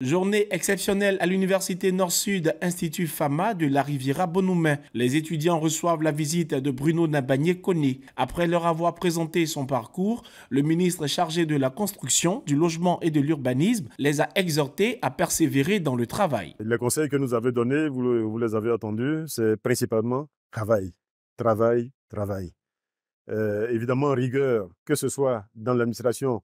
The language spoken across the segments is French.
Journée exceptionnelle à l'Université Nord-Sud Institut FAMA de la Riviera Bonoumain. Les étudiants reçoivent la visite de Bruno Nabagné-Koné. Après leur avoir présenté son parcours, le ministre chargé de la construction, du logement et de l'urbanisme les a exhortés à persévérer dans le travail. Les conseils que nous avez donnés, vous, les avez entendus, c'est principalement travail, travail, travail. Euh, évidemment, rigueur, que ce soit dans l'administration,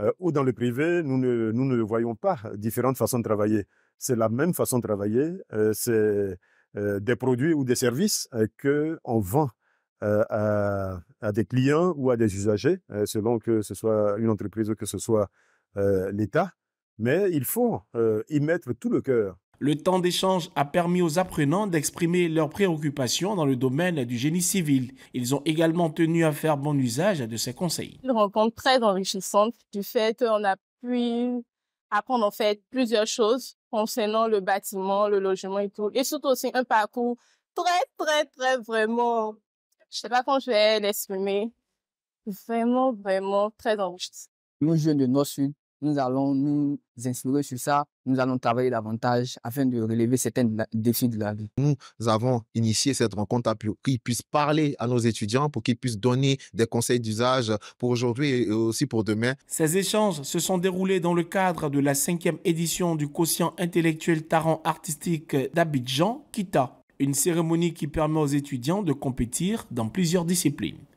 euh, ou dans le privé, nous ne, nous voyons pas différentes façons de travailler. C'est la même façon de travailler, euh, c'est euh, des produits ou des services qu'on vend à, à, des clients ou à des usagers, selon que ce soit une entreprise ou que ce soit l'État. Mais il faut y mettre tout le cœur le temps d'échange a permis aux apprenants d'exprimer leurs préoccupations dans le domaine du génie civil. Ils ont également tenu à faire bon usage de ces conseils. Une rencontre très enrichissante du fait qu'on a pu apprendre en fait plusieurs choses concernant le bâtiment, le logement et tout. Et surtout aussi un parcours très, très, très vraiment, je sais pas comment je vais l'exprimer, vraiment, vraiment très enrichissant. Nous, jeunes de Nord-Sud, nous allons nous inspirer sur ça. Nous allons travailler davantage afin de relever certains défis de la vie. Nous avons initié cette rencontre pour qu'ils puissent parler à nos étudiants, pour qu'ils puissent donner des conseils d'usage pour aujourd'hui et aussi pour demain. Ces échanges se sont déroulés dans le cadre de la cinquième édition du quotient intellectuel Tarant artistique d'Abidjan, Kita, une cérémonie qui permet aux étudiants de compétir dans plusieurs disciplines.